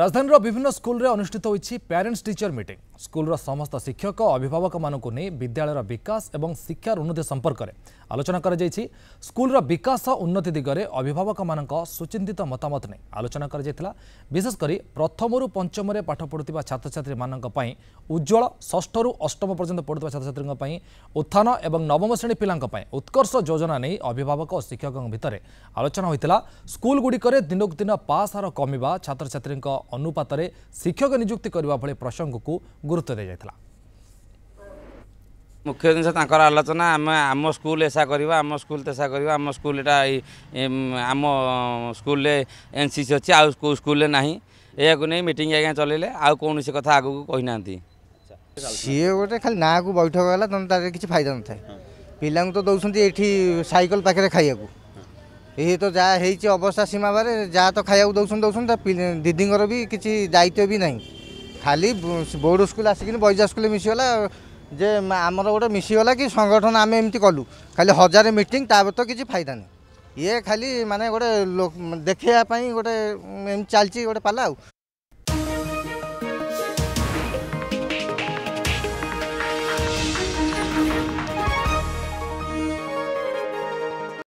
রাজধানীর বিভিন্ন স্কুলে অনুষ্ঠিত হয়েছে প্যারেন্টস টিচর মিটিং স্কুলর সমস্ত শিক্ষক অভিভাবক মানুষ নিয়ে বিদ্যালয়ের বিকাশ এবং শিক্ষার উন্নতি সম্পর্কে আলোচনা করা যাই স্কুলর বিকাশ উন্নতি দিগরে অভিভাবক মানক সুচিন্তিত মতামত নিয়ে আলোচনা করা যাই বিশেষ করে প্রথমরু পঞ্চমরে পাঠ পড়ুଥିବା ছাত্রছাত্রী মানুষ পাই উজ্জ্বল ষষ্ঠরু অষ্টম পর্যন্ত পড়ুଥିବା ছাত্রছাত্রী উত্থান এবং নবম শ্রেণী পিলা উৎকর্ষ যোজনা নিয়ে অভিভাবক ও শিক্ষক ভিতরে আলোচনা হয়েছিল স্কুলগুড়িকরে দিনকু দিন পাস হার কমিবা ছাত্রছাত্রী ଅନୁପାତରେ ଶିକ୍ଷକ ନିଯୁକ୍ତି କରିବା ଭଳି ପ୍ରସଙ୍ଗକୁ ଗୁରୁତ୍ୱ ଦିଆଯାଇଥିଲା ମୁଖ୍ୟ ଜିନିଷ ତାଙ୍କର ଆଲୋଚନା ଆମେ ଆମ ସ୍କୁଲ ଏସା କରିବା ଆମ ସ୍କୁଲ ତେସା କରିବା ଆମ ସ୍କୁଲ ଏଇଟା ଆମ ସ୍କୁଲରେ ଏନ୍ ସି ସି ଅଛି ଆଉ କେଉଁ ସ୍କୁଲରେ ନାହିଁ ଏହାକୁ ନେଇ ମିଟିଂ ଆଜ୍ଞା ଚଲେଇଲେ ଆଉ କୌଣସି କଥା ଆଗକୁ କହିନାହାନ୍ତି ସିଏ ଗୋଟେ ଖାଲି ନାଁକୁ ବୈଠକ ହେଲା ତମେ ତାର କିଛି ଫାଇଦା ନଥାଏ ପିଲାଙ୍କୁ ତ ଦେଉଛନ୍ତି ଏଠି ସାଇକେଲ ପାଖରେ ଖାଇବାକୁ ଇଏ ତ ଯାହା ହେଇଛି ଅବସ୍ଥା ସୀମାବାରେ ଯାହା ତ ଖାଇବାକୁ ଦେଉଛନ୍ତି ଦେଉଛନ୍ତି ତା ଦିଦିଙ୍କର ବି କିଛି ଦାୟିତ୍ୱ ବି ନାହିଁ ଖାଲି ବୋର୍ଡ଼ ସ୍କୁଲ ଆସିକିନି ବୈଜା ସ୍କୁଲ ମିଶିଗଲା ଯେ ଆମର ଗୋଟେ ମିଶିଗଲା କି ସଂଗଠନ ଆମେ ଏମିତି କଲୁ ଖାଲି ହଜାରେ ମିଟିଂ ତା ତ କିଛି ଫାଇଦା ନାହିଁ ଇଏ ଖାଲି ମାନେ ଗୋଟେ ଦେଖେଇବା ପାଇଁ ଗୋଟେ ଏମିତି ଚାଲିଛି ଗୋଟେ ପାଲା ଆଉ